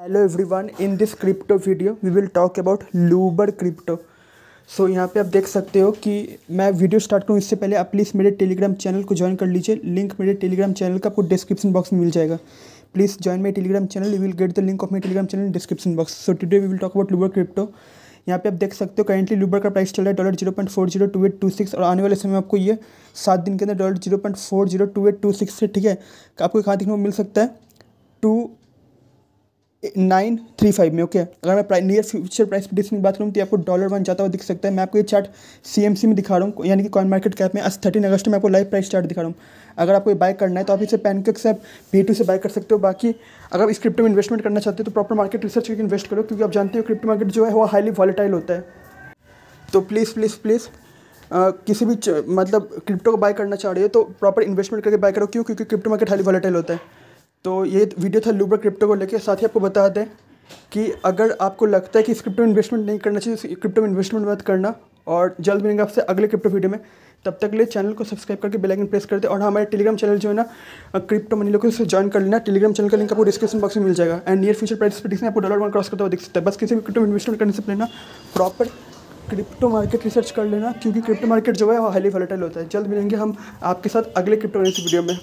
hello everyone in this crypto video we will talk about Luber crypto so यहाँ पे आप देख सकते हो कि मैं वीडियो स्टार्ट करूँ इससे पहले आप प्लीज़ मेरे टेलीग्राम चैनल को ज्वाइन कर लीजिए लिंक मेरे टेलीग्राम चैनल का आपको डिस्क्रिप्शन बॉक्स में मिल जाएगा please join my Telegram channel you will get the link of my Telegram channel description box so today we will talk about Luber crypto यहाँ पे आप देख सकते हो करेंटली लूबर का प्राइस चल रहा है dollar zero point four zero two eight two six और आने वाले समय में आपको ये सात दिन के अंदर dollar zero point four zero two eight two six से ठीक है आपको कहाँ दिन में मिल सकता है टू नाइन थ्री फाइव में ओके अगर मैं price near future price prediction की बात करूँ तो आपको डॉलर वन जाता हुआ दिख सकता है मैं आपको ये चार्ट सीएमसी में दिखा रहा हूँ यानी कि कॉइन मार्केट कैप में आज थर्टीन अगस्त में आपको लाइव प्राइस चार्ट दिखा रहा हूँ अगर आपको बाय करना है तो आप इसे पैनकेक से आप टू से बाय कर सकते हो बाकी अगर आप इस क्रिप्टो में इन्वेस्टमेंट करना चाहते हो तो प्रॉपर मार्केट रिसर्च करके इन्वेस्ट करो क्योंकि आप जानते हो क्रिप्टो मार्केट जो है वो हाईली वॉलीटाइल होता है तो प्लीज़ प्लीज़ प्लीज़ किसी भी मतलब क्रिप्टो को बाय करना चाह रहे हो तो प्रॉपर इन्वेस्टमेंट करके बाय करो क्यों क्योंकि क्रिप्टो मार्केट हाईली वॉलीटाइल होता है तो ये वीडियो था लूबर क्रिप्टो को लेकर साथ ही आपको बता दें कि अगर आपको लगता है कि इस क्रिप्टो में इन्वेस्टमेंट नहीं करना चाहिए क्रिप्टो में इन्वेस्टमेंट मत करना और जल्द मिलेंगे आपसे अगले क्रिप्टो वीडियो में तब तक ले लिए चैनल को सब्सक्राइब करके बेल आइकन प्रेस कर दे और हमारे टेलीग्राम चैनल जो है ना क्रिप्टो मनी लोग उससे ज्वाइन कर लेना टेलीग्राम चैनल का लिंक आपको डिस्क्रिप्शन बॉक्स में मिल जाएगा and near future price prediction आपको डॉलर वन क्रॉस करता हुआ दिख सकता है बस किसी भी क्रिप्टो में इन्वेस्टमेंट करने से लेना प्रॉपर क्रिप्टो मार्केट रिसर्च कर लेना क्योंकि क्रिप्टो मार्केट जो है वो हाईली वॉलेटाइल होता है जल्द मिलेंगे हम आपके साथ अगले क्रिप्टो वीडियो में